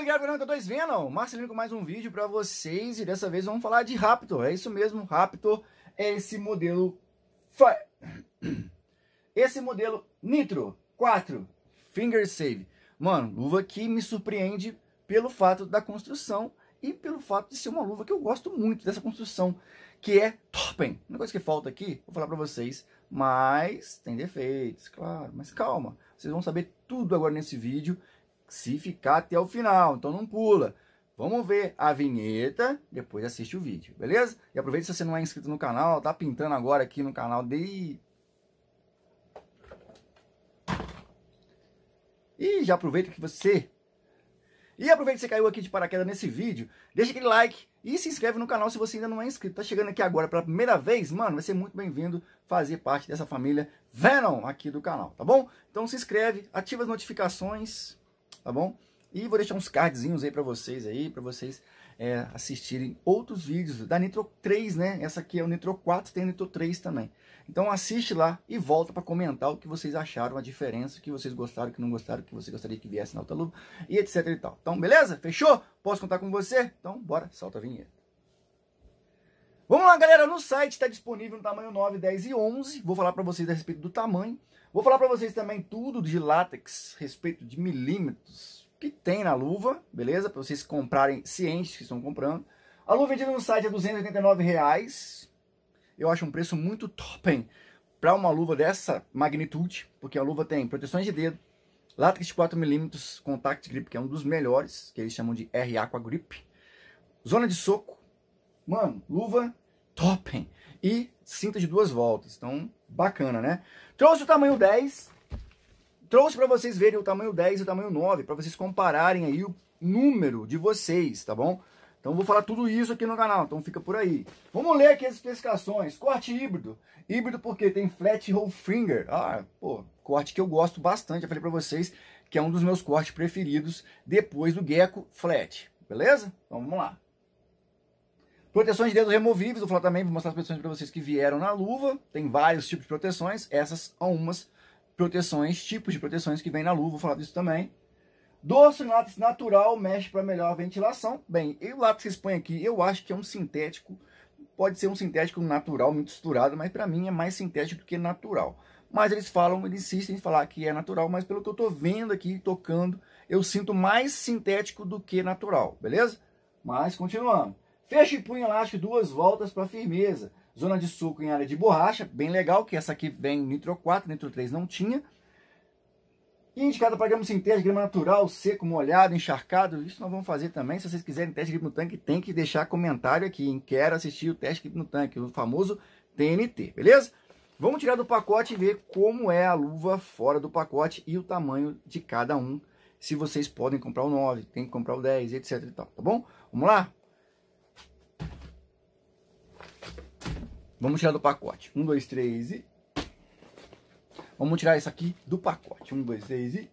ligado, programa 2 Venom. Marcelino com mais um vídeo para vocês e dessa vez vamos falar de Raptor. É isso mesmo, Raptor é esse modelo... Esse modelo Nitro 4 Finger Save. Mano, luva que me surpreende pelo fato da construção e pelo fato de ser uma luva que eu gosto muito dessa construção, que é Torpen. Uma coisa que falta aqui, vou falar para vocês, mas tem defeitos, claro, mas calma. Vocês vão saber tudo agora nesse vídeo se ficar até o final, então não pula. Vamos ver a vinheta, depois assiste o vídeo, beleza? E aproveita se você não é inscrito no canal, tá pintando agora aqui no canal de... E já aproveita que você... E aproveita que você caiu aqui de paraquedas nesse vídeo, deixa aquele like e se inscreve no canal se você ainda não é inscrito. Tá chegando aqui agora pela primeira vez, mano, vai ser muito bem-vindo fazer parte dessa família Venom aqui do canal, tá bom? Então se inscreve, ativa as notificações tá bom? E vou deixar uns cardzinhos aí para vocês aí, para vocês é, assistirem outros vídeos da Nitro 3, né? Essa aqui é o Nitro 4, tem Nitro 3 também. Então assiste lá e volta para comentar o que vocês acharam, a diferença, o que vocês gostaram, o que não gostaram, o que você gostaria que viesse na alta luva e etc e tal. Então, beleza? Fechou? Posso contar com você? Então, bora, solta a vinheta. Vamos lá, galera. No site está disponível no tamanho 9, 10 e 11. Vou falar para vocês a respeito do tamanho. Vou falar para vocês também tudo de látex, respeito de milímetros que tem na luva, beleza? Para vocês comprarem cientes que estão comprando. A luva vendida no site é R$ reais. Eu acho um preço muito top, Para uma luva dessa magnitude, porque a luva tem proteções de dedo, látex de 4 milímetros, contact grip, que é um dos melhores, que eles chamam de RA com a grip, zona de soco, Mano, luva top, hein? E cinta de duas voltas. Então, bacana, né? Trouxe o tamanho 10. Trouxe para vocês verem o tamanho 10 e o tamanho 9, para vocês compararem aí o número de vocês, tá bom? Então vou falar tudo isso aqui no canal, então fica por aí. Vamos ler aqui as especificações. Corte híbrido. Híbrido porque tem flat roll finger. Ah, pô, corte que eu gosto bastante. Eu falei para vocês que é um dos meus cortes preferidos depois do Gecko Flat. Beleza? Então vamos lá. Proteções de dedos removíveis, vou falar também, vou mostrar as proteções para vocês que vieram na luva. Tem vários tipos de proteções, essas são umas proteções, tipos de proteções que vem na luva, vou falar disso também. Doce látex natural mexe para melhor ventilação. Bem, e o látex que vocês põem aqui, eu acho que é um sintético, pode ser um sintético natural, muito misturado, mas para mim é mais sintético do que natural. Mas eles falam, eles insistem em falar que é natural, mas pelo que eu estou vendo aqui, tocando, eu sinto mais sintético do que natural, beleza? Mas continuando. Fecha e punho elástico duas voltas para firmeza. Zona de suco em área de borracha, bem legal, que essa aqui vem nitro 4, nitro 3 não tinha. E indicada para grama sintética, grama natural, seco, molhado, encharcado. Isso nós vamos fazer também. Se vocês quiserem teste de grama no tanque, tem que deixar comentário aqui, hein? Quero assistir o teste de grama no tanque, o famoso TNT, beleza? Vamos tirar do pacote e ver como é a luva fora do pacote e o tamanho de cada um. Se vocês podem comprar o 9, tem que comprar o 10, etc e tal, tá bom? Vamos lá? Vamos tirar do pacote. Um, dois, três e... Vamos tirar isso aqui do pacote. Um, dois, três e...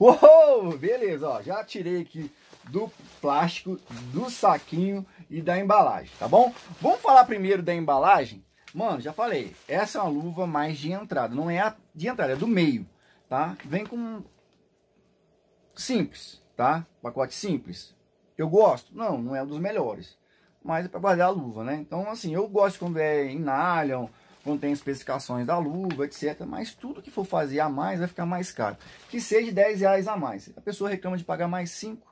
Uou! Beleza, ó, já tirei aqui do plástico, do saquinho e da embalagem, tá bom? Vamos falar primeiro da embalagem? Mano, já falei, essa é uma luva mais de entrada, não é de entrada, é do meio, tá? Vem com simples, tá? Pacote simples. Eu gosto? Não, não é um dos melhores, mas é para guardar a luva, né? Então, assim, eu gosto quando é em nylon, contém especificações da luva, etc. Mas tudo que for fazer a mais vai ficar mais caro. Que seja 10 reais a mais. A pessoa reclama de pagar mais 5,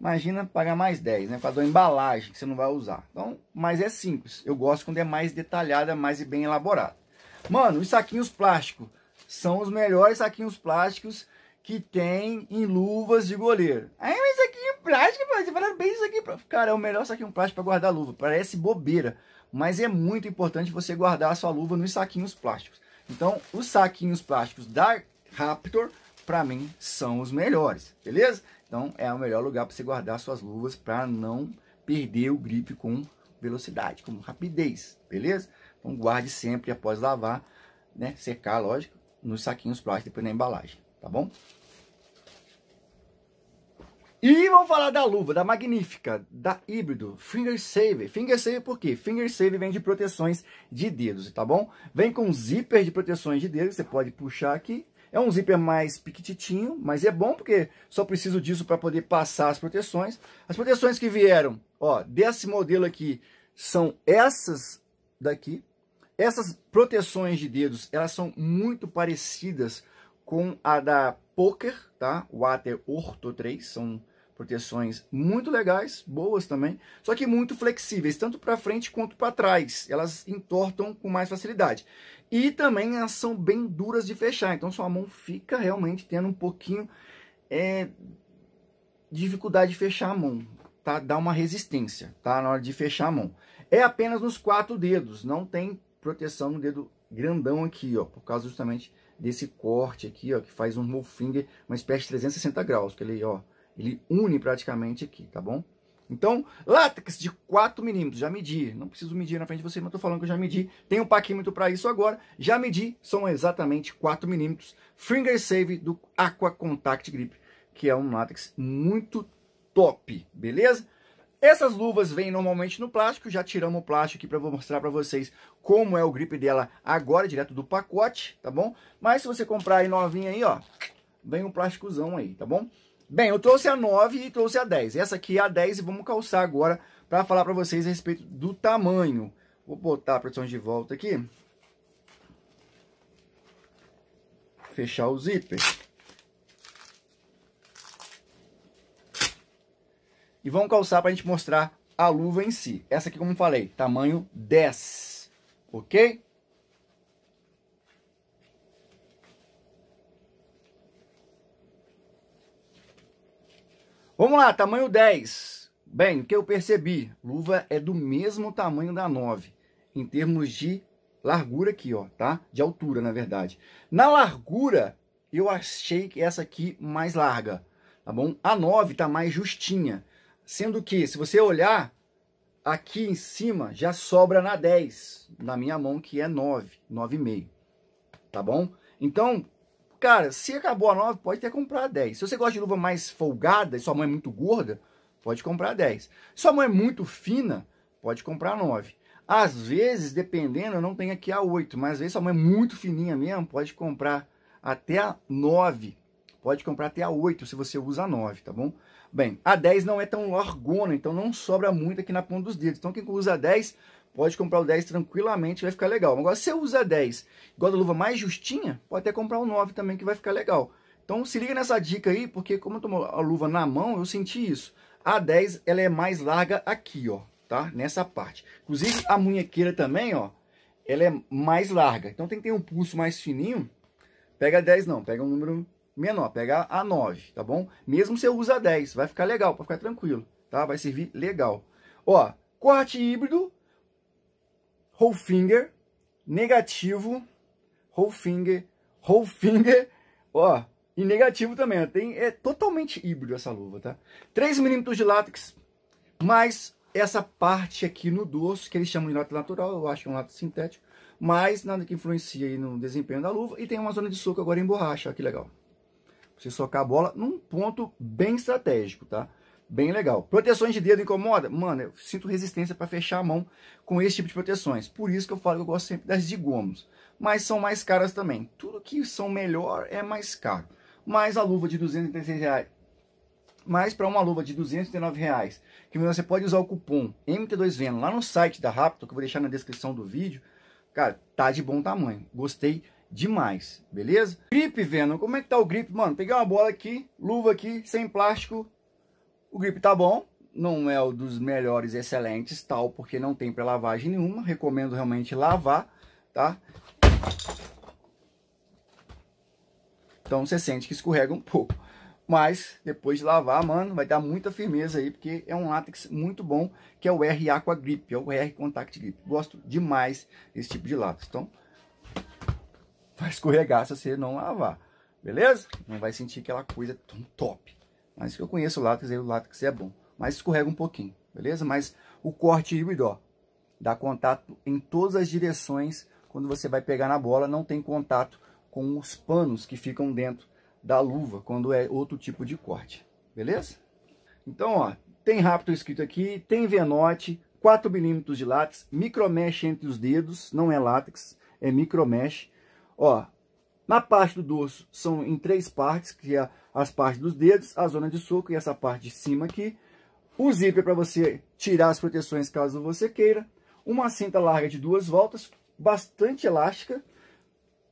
imagina pagar mais 10, né? Para causa embalagem que você não vai usar. Então, mas é simples. Eu gosto quando é mais detalhada, mais bem elaborada. Mano, os saquinhos plásticos são os melhores saquinhos plásticos que tem em luvas de goleiro. Aí mas saquinho plástico, você falando bem isso aqui. Cara, é o melhor saquinho plástico para guardar luva. Parece bobeira mas é muito importante você guardar a sua luva nos saquinhos plásticos. Então, os saquinhos plásticos da Raptor, para mim, são os melhores, beleza? Então, é o melhor lugar para você guardar suas luvas para não perder o grip com velocidade, com rapidez, beleza? Então, guarde sempre após lavar, né? Secar, lógico, nos saquinhos plásticos depois na embalagem, tá bom? E vamos falar da luva, da magnífica, da híbrido, Finger Save. Finger Save por quê? Finger Save vem de proteções de dedos, tá bom? Vem com zíper de proteções de dedos, você pode puxar aqui. É um zíper mais piquititinho, mas é bom porque só preciso disso para poder passar as proteções. As proteções que vieram, ó, desse modelo aqui, são essas daqui. Essas proteções de dedos, elas são muito parecidas com a da Poker, tá? Water Ortho 3, são proteções muito legais, boas também, só que muito flexíveis, tanto para frente quanto para trás. Elas entortam com mais facilidade. E também elas são bem duras de fechar, então sua mão fica realmente tendo um pouquinho é, dificuldade de fechar a mão, tá? Dá uma resistência, tá? Na hora de fechar a mão. É apenas nos quatro dedos, não tem proteção no dedo grandão aqui, ó, por causa justamente desse corte aqui, ó, que faz um whole finger, uma espécie de 360 graus, que ele, ó, ele une praticamente aqui, tá bom? Então, látex de 4 milímetros, já medi, não preciso medir na frente de você, mas estou falando que eu já medi, tem um paquímetro para isso agora, já medi, são exatamente 4 milímetros, Finger Save do Aqua Contact Grip, que é um látex muito top, beleza? Essas luvas vêm normalmente no plástico, já tiramos o plástico aqui para mostrar para vocês como é o grip dela agora, direto do pacote, tá bom? Mas se você comprar aí novinha aí, ó, vem um plásticozão aí, tá bom? Bem, eu trouxe a 9 e trouxe a 10. Essa aqui é a 10 e vamos calçar agora para falar para vocês a respeito do tamanho. Vou botar a produção de volta aqui. Fechar o zíper. E vamos calçar para a gente mostrar a luva em si. Essa aqui, como falei, tamanho 10. Ok? Vamos lá, tamanho 10. Bem, o que eu percebi? Luva é do mesmo tamanho da 9, em termos de largura aqui, ó, tá? De altura, na verdade. Na largura, eu achei que essa aqui mais larga, tá bom? A 9 tá mais justinha, sendo que, se você olhar, aqui em cima já sobra na 10, na minha mão que é 9, 9,5, tá bom? Então, cara, se acabou a 9, pode até comprar a 10. Se você gosta de luva mais folgada e sua mão é muito gorda, pode comprar a 10. Se sua mão é muito fina, pode comprar a 9. Às vezes, dependendo, eu não tenho aqui a 8, mas às vezes sua mão é muito fininha mesmo, pode comprar até a 9. Pode comprar até a 8 se você usa a 9, tá bom? Bem, a 10 não é tão largona, então não sobra muito aqui na ponta dos dedos. Então quem usa a 10 pode comprar o 10 tranquilamente, vai ficar legal. Agora se você usa a 10 igual a luva mais justinha, pode até comprar o 9 também que vai ficar legal. Então se liga nessa dica aí, porque como eu tomo a luva na mão, eu senti isso. A 10 ela é mais larga aqui, ó, tá? Nessa parte. Inclusive a munhequeira também, ó, ela é mais larga. Então tem que ter um pulso mais fininho. Pega 10 não, pega um número menor, pega a 9, tá bom? Mesmo se eu usar 10, vai ficar legal, para ficar tranquilo, tá? Vai servir legal. Ó, corte híbrido, whole finger, negativo, whole finger, whole finger, ó, e negativo também, tem, é totalmente híbrido essa luva, tá? 3 milímetros de látex, mais essa parte aqui no dorso, que eles chamam de látex natural, eu acho que é um látex sintético, mas nada que influencia aí no desempenho da luva, e tem uma zona de soco agora em borracha, ó, que legal. Você socar a bola num ponto bem estratégico, tá? Bem legal. Proteções de dedo incomoda? Mano, eu sinto resistência para fechar a mão com esse tipo de proteções. Por isso que eu falo que eu gosto sempre das de gomos. Mas são mais caras também. Tudo que são melhor é mais caro. Mas a luva de 236 reais, mas para uma luva de 239 reais, que você pode usar o cupom MT2VENO lá no site da Raptor, que eu vou deixar na descrição do vídeo, cara, tá de bom tamanho. Gostei demais, beleza? Grip, Venom, como é que tá o grip? Mano, peguei uma bola aqui, luva aqui, sem plástico. O grip tá bom, não é o dos melhores excelentes, tal, porque não tem para lavagem nenhuma. Recomendo realmente lavar, tá? Então você sente que escorrega um pouco. Mas depois de lavar, mano, vai dar muita firmeza aí, porque é um látex muito bom, que é o R Aqua Grip, é o R Contact Grip. Gosto demais desse tipo de látex. Então, vai escorregar se você não lavar. Beleza? Não vai sentir aquela coisa tão top. Mas que eu conheço o látex, aí o látex é bom. Mas escorrega um pouquinho, beleza? Mas o corte híbrido, ó, dá contato em todas as direções quando você vai pegar na bola, não tem contato com os panos que ficam dentro da luva quando é outro tipo de corte, beleza? Então, ó, tem rápido escrito aqui, tem venote, 4 milímetros de látex, micromesh entre os dedos, não é látex, é micromesh. Ó, na parte do dorso são em três partes, que é as partes dos dedos, a zona de suco e essa parte de cima aqui. O zíper é para você tirar as proteções caso você queira. Uma cinta larga de duas voltas, bastante elástica.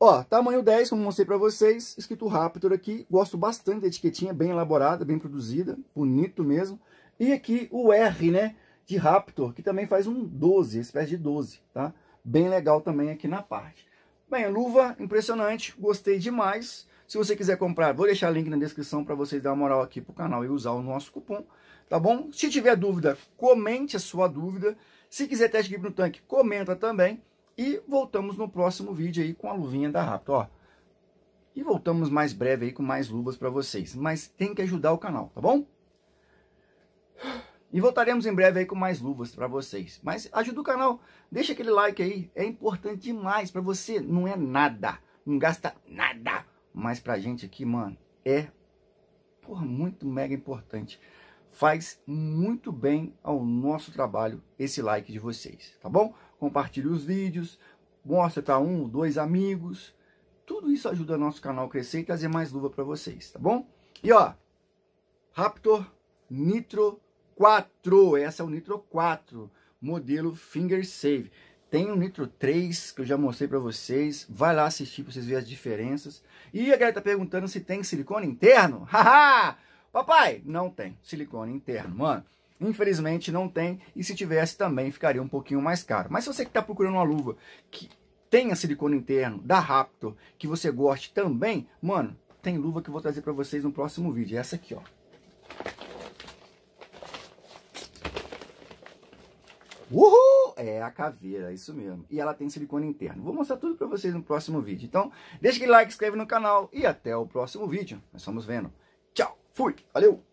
Ó, tamanho 10, como mostrei para vocês, escrito Raptor aqui. Gosto bastante da etiquetinha, bem elaborada, bem produzida, bonito mesmo. E aqui o R, né, de Raptor, que também faz um 12, espécie de 12, tá? Bem legal também aqui na parte. Bem, luva impressionante, gostei demais. Se você quiser comprar, vou deixar o link na descrição para vocês dar uma moral aqui pro canal e usar o nosso cupom, tá bom? Se tiver dúvida, comente a sua dúvida. Se quiser teste grip no tanque, comenta também. E voltamos no próximo vídeo aí com a luvinha da Raptor, ó. E voltamos mais breve aí com mais luvas para vocês. Mas tem que ajudar o canal, tá bom? E voltaremos em breve aí com mais luvas para vocês. Mas ajuda o canal, deixa aquele like aí, é importante demais para você, não é nada, não gasta nada. Mas pra gente aqui, mano, é porra, muito mega importante. Faz muito bem ao nosso trabalho esse like de vocês, tá bom? Compartilhe os vídeos, mostra para um, dois amigos. Tudo isso ajuda nosso canal a crescer e trazer mais luva para vocês, tá bom? E ó, Raptor Nitro 4, essa é o Nitro 4, modelo Finger Save. Tem o Nitro 3 que eu já mostrei para vocês, vai lá assistir para vocês verem as diferenças. E a galera tá perguntando se tem silicone interno? Haha! Papai, não tem silicone interno, mano. Infelizmente não tem, e se tivesse também ficaria um pouquinho mais caro. Mas se você que tá procurando uma luva que tenha silicone interno da Raptor, que você goste também, mano, tem luva que eu vou trazer para vocês no próximo vídeo. É essa aqui, ó. Uhul! É a caveira, isso mesmo. E ela tem silicone interno. Vou mostrar tudo para vocês no próximo vídeo. Então, deixa aquele like, inscreve no canal e até o próximo vídeo. Nós estamos vendo. Tchau, fui, valeu!